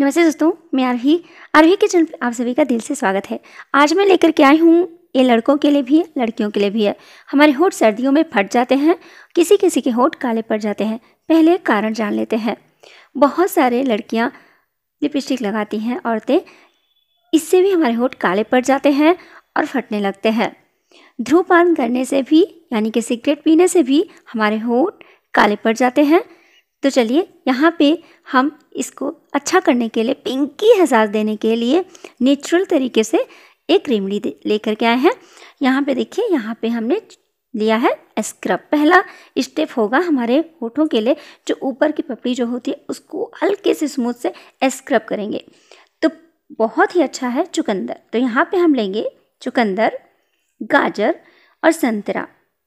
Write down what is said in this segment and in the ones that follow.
नमस्ते दोस्तों मैं आरवी के चैनल पर आप सभी का दिल से स्वागत है आज मैं लेकर के आई हूँ ये लड़कों के लिए भी है लड़कियों के लिए भी है हमारे होठ सर्दियों में फट जाते हैं किसी किसी के होठ काले पड़ जाते हैं पहले कारण जान लेते हैं बहुत सारे लड़कियाँ लिपस्टिक लगाती हैं औरतें इससे भी हमारे होठ काले पड़ जाते हैं और फटने लगते हैं ध्रुवपान करने से भी यानी कि सिगरेट पीने से भी हमारे होठ काले पड़ जाते हैं तो चलिए यहाँ पे हम इसको अच्छा करने के लिए पिंकी एहसास देने के लिए नेचुरल तरीके से एक रेमडी लेकर के आए हैं यहाँ पे देखिए यहाँ पे हमने लिया है स्क्रब पहला स्टेप होगा हमारे होठों के लिए जो ऊपर की पपड़ी जो होती है उसको हल्के से स्मूथ से स्क्रब करेंगे तो बहुत ही अच्छा है चुकंदर तो यहाँ पे हम लेंगे चुकंदर गाजर और संतरा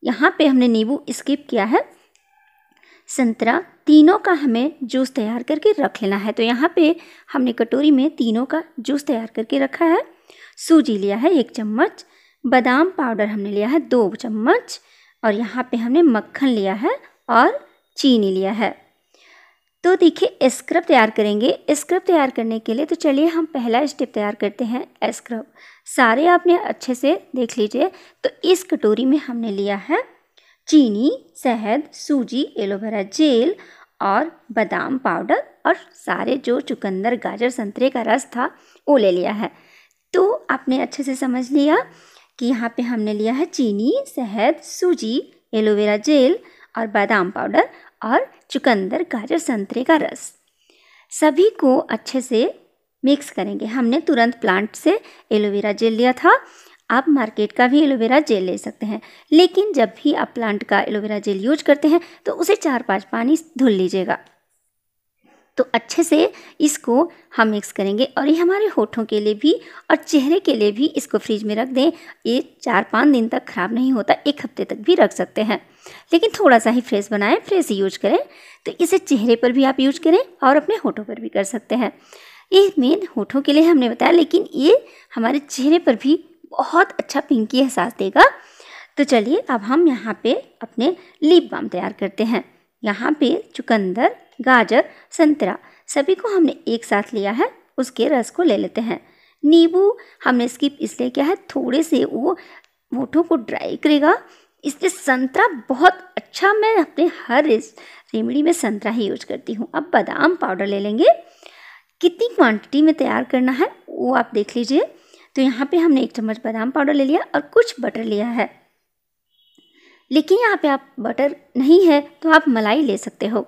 यहाँ पे हमने नींबू स्किप किया है संतरा तीनों का हमें जूस तैयार करके रख लेना है तो यहाँ पे हमने कटोरी में तीनों का जूस तैयार करके रखा है सूजी लिया है एक चम्मच बादाम पाउडर हमने लिया है दो चम्मच और यहाँ पे हमने मक्खन लिया है और चीनी लिया है तो देखिए स्क्रब तैयार करेंगे स्क्रब तैयार करने के लिए तो चलिए हम पहला स्टेप तैयार करते हैं स्क्रब सारे आपने अच्छे से देख लीजिए तो इस कटोरी में हमने लिया है चीनी शहद सूजी एलोवेरा जेल और बादाम पाउडर और सारे जो चुकंदर गाजर संतरे का रस था वो ले लिया है तो आपने अच्छे से समझ लिया कि यहाँ पे हमने लिया है चीनी शहद सूजी एलोवेरा जेल और बादाम पाउडर और चुकंदर गाजर संतरे का रस सभी को अच्छे से मिक्स करेंगे हमने तुरंत प्लांट से एलोवेरा जेल लिया था आप मार्केट का भी एलोवेरा जेल ले सकते हैं लेकिन जब भी आप प्लांट का एलोवेरा जेल यूज करते हैं तो उसे चार पाँच पानी धुल लीजिएगा तो अच्छे से इसको हम मिक्स करेंगे और ये हमारे होठों के लिए भी और चेहरे के लिए भी इसको फ्रिज में रख दें ये चार पाँच दिन तक ख़राब नहीं होता एक हफ्ते तक भी रख सकते हैं लेकिन थोड़ा सा ही फ्रेश बनाएं फ्रेश यूज करें तो इसे चेहरे पर भी आप यूज करें और अपने होठों पर भी कर सकते हैं ये मेन होठों के लिए हमने बताया लेकिन ये हमारे चेहरे पर भी बहुत अच्छा पिंकी एहसास देगा तो चलिए अब हम यहाँ पे अपने लिप बाम तैयार करते हैं यहाँ पे चुकंदर गाजर संतरा सभी को हमने एक साथ लिया है उसके रस को ले लेते हैं नींबू हमने स्किप इसलिए किया है थोड़े से वो होठों को ड्राई करेगा इसलिए संतरा बहुत अच्छा मैं अपने हर रेमडी में संतरा ही यूज करती हूँ अब बादाम पाउडर ले लेंगे कितनी क्वांटिटी में तैयार करना है वो आप देख लीजिए तो यहाँ पे हमने एक चम्मच बादाम पाउडर ले लिया और कुछ बटर लिया है लेकिन यहाँ पे आप बटर नहीं है तो आप मलाई ले सकते हो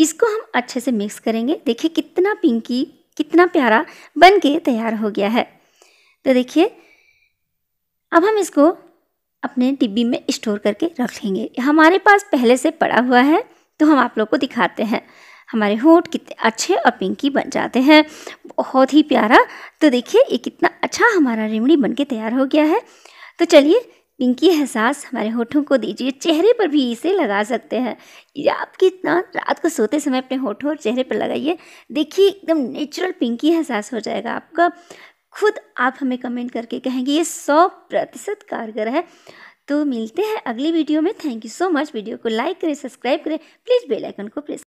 इसको हम अच्छे से मिक्स करेंगे देखिए कितना पिंकी कितना प्यारा बन के तैयार हो गया है तो देखिए अब हम इसको अपने डिब्बी में स्टोर करके रख लेंगे हमारे पास पहले से पड़ा हुआ है तो हम आप लोग को दिखाते हैं हमारे होठ कितने अच्छे और पिंकी बन जाते हैं बहुत ही प्यारा तो देखिए ये कितना अच्छा हमारा रेमड़ी बन के तैयार हो गया है तो चलिए पिंकी एहसास हमारे होठों को दीजिए चेहरे पर भी इसे लगा सकते हैं या आप कितना रात को सोते समय अपने होठों और चेहरे पर लगाइए देखिए एकदम नेचुरल पिंकी एहसास हो जाएगा आपका खुद आप हमें कमेंट करके कहेंगे ये सौ प्रतिशत कारगर है तो मिलते हैं अगली वीडियो में thank you so much video को लाइक करें सब्सक्राइब करें प्लीज़ बेलाइकन को प्रेस